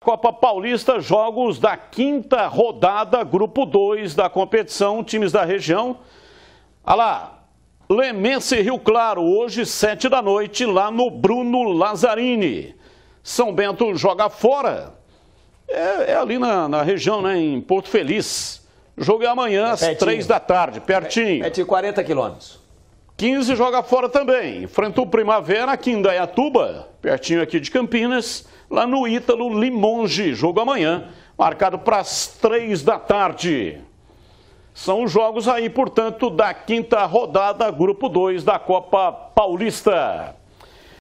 Copa Paulista, jogos da quinta rodada, grupo 2 da competição, times da região. Olha lá, Lemense Rio Claro, hoje, 7 da noite, lá no Bruno Lazzarini. São Bento joga fora. É, é ali na, na, região, né, em Porto Feliz. Jogo é amanhã, às 3 é da tarde, é pertinho. É de 40 quilômetros. 15 joga fora também. Enfrentou o Primavera, Quindaiatuba, pertinho aqui de Campinas, lá no Ítalo Limonge. Jogo amanhã, marcado para as 3 da tarde. São os jogos aí, portanto, da quinta rodada, grupo 2 da Copa Paulista.